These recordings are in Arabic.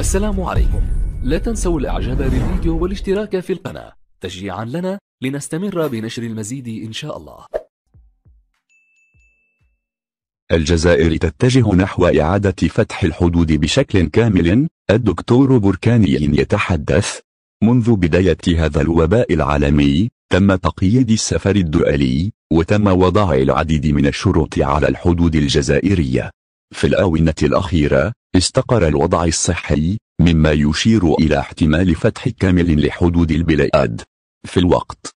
السلام عليكم لا تنسوا الاعجاب بالفيديو والاشتراك في القناة تشجيعا لنا لنستمر بنشر المزيد إن شاء الله الجزائر تتجه نحو إعادة فتح الحدود بشكل كامل الدكتور بركاني يتحدث منذ بداية هذا الوباء العالمي تم تقييد السفر الدولي وتم وضع العديد من الشروط على الحدود الجزائرية في الآونة الأخيرة استقر الوضع الصحي مما يشير إلى احتمال فتح كامل لحدود البلاد في الوقت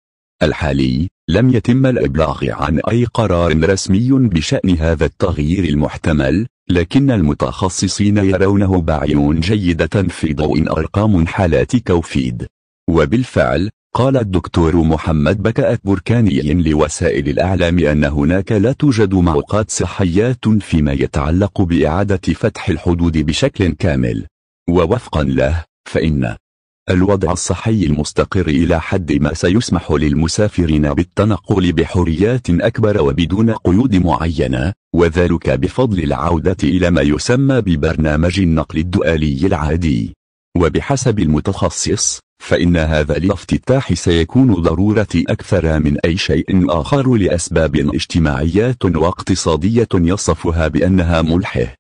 الحالي لم يتم الإبلاغ عن أي قرار رسمي بشأن هذا التغيير المحتمل لكن المتخصصين يرونه بعيون جيدة في ضوء أرقام حالات كوفيد وبالفعل قال الدكتور محمد بكأت بركاني لوسائل الأعلام أن هناك لا توجد معوقات صحيات فيما يتعلق بإعادة فتح الحدود بشكل كامل ووفقا له فإن الوضع الصحي المستقر إلى حد ما سيسمح للمسافرين بالتنقل بحريات أكبر وبدون قيود معينة وذلك بفضل العودة إلى ما يسمى ببرنامج النقل الدؤالي العادي وبحسب المتخصص فإن هذا الافتتاح سيكون ضرورة أكثر من أي شيء آخر لأسباب اجتماعية واقتصادية يصفها بأنها ملحه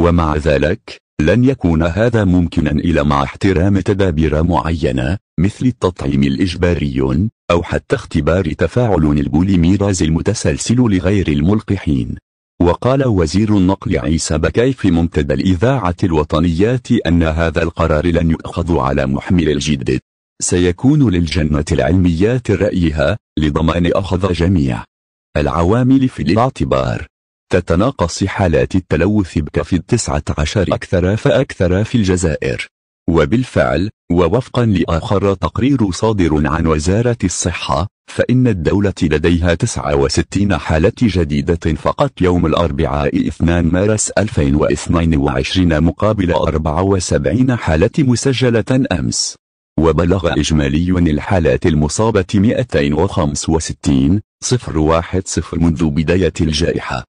ومع ذلك لن يكون هذا ممكنا إلا مع احترام تدابير معينة مثل التطعيم الإجباري أو حتى اختبار تفاعل البوليميراز المتسلسل لغير الملقحين وقال وزير النقل عيسى بكي في منتدى الإذاعة الوطنيات أن هذا القرار لن يؤخذ على محمل الجد سيكون للجنة العلميات رأيها لضمان أخذ جميع العوامل في الاعتبار تتناقص حالات التلوث في التسعة عشر أكثر فأكثر في الجزائر وبالفعل ووفقا لآخر تقرير صادر عن وزارة الصحة فإن الدولة لديها 69 حالة جديدة فقط يوم الأربعاء 2 مارس 2022 مقابل 74 حالة مسجلة أمس وبلغ إجمالي الحالات المصابة 265 010 منذ بداية الجائحة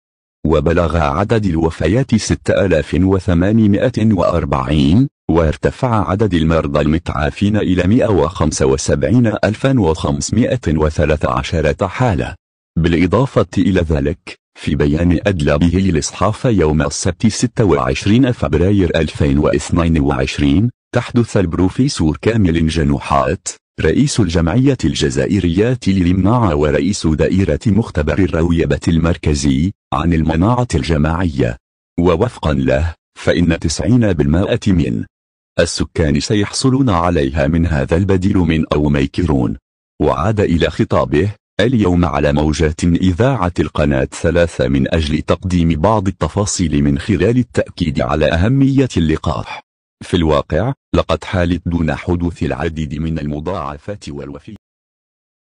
وبلغ عدد الوفيات 6840 وارتفع عدد المرضى المتعافين إلى 175,513 حالة بالإضافة إلى ذلك في بيان أدلى به الإصحاف يوم السبت 26 فبراير 2022 تحدث البروفيسور كامل جنوحات رئيس الجمعية الجزائرية للمناعة ورئيس دائرة مختبر الرويبة المركزي عن المناعة الجماعية ووفقا له فإن 90% من السكان سيحصلون عليها من هذا البديل من أو ميكرون وعاد إلى خطابه اليوم على موجات إذاعة القناة ثلاثة من أجل تقديم بعض التفاصيل من خلال التأكيد على أهمية اللقاح في الواقع لقد حالت دون حدوث العديد من المضاعفات والوفيات